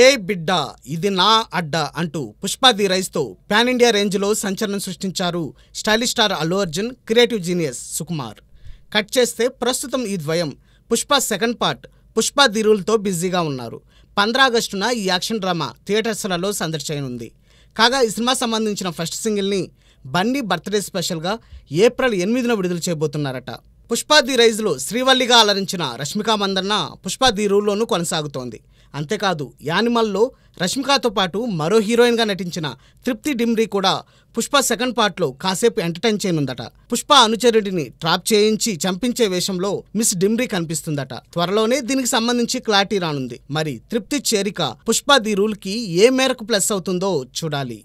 ఏ బిడ్డ ఇది నా అడ్డ అంటూ పుష్పాది రైస్తో పాన్ ఇండియా రేంజ్లో సంచలనం సృష్టించారు stylish star Allu Arjun creative genius Sukumar cut చేస్తే ప్రస్తుతం ఈ ద్వయం పుష్ప సెకండ్ పార్ట్ పుష్ప దిరువులతో బిజీగా ఉన్నారు పంద్రా ఆగస్టున ఈ యాక్షన్ డ్రామా థియేటర్స్లలో సందర్శనుంది కాగా ఈ సినిమా సంబంధించిన ఫస్ట్ సింగిల్ని బన్నీ బర్త్డే స్పెషల్గా ఏప్రిల్ ఎనిమిదిన విడుదల చేయబోతున్నారట ది రైజ్లో శ్రీవల్లిగా అలరించిన రష్మికా మందన్న ది రూల్లోనూ కొనసాగుతోంది అంతేకాదు యానిమల్లో రష్మికాతో పాటు మరో హీరోయిన్గా నటించిన తృప్తి డిమ్రీ కూడా పుష్ప సెకండ్ పార్ట్లో కాసేపు ఎంటర్టైన్ చేయనుందట పుష్ప అనుచరుడిని ట్రాప్ చేయించి చంపించే వేషంలో మిస్ డిమ్రీ కనిపిస్తుందట త్వరలోనే దీనికి సంబంధించి క్లారిటీ రానుంది మరి తృప్తి చేరిక పుష్ప ది రూల్కి ఏ మేరకు ప్లస్ అవుతుందో చూడాలి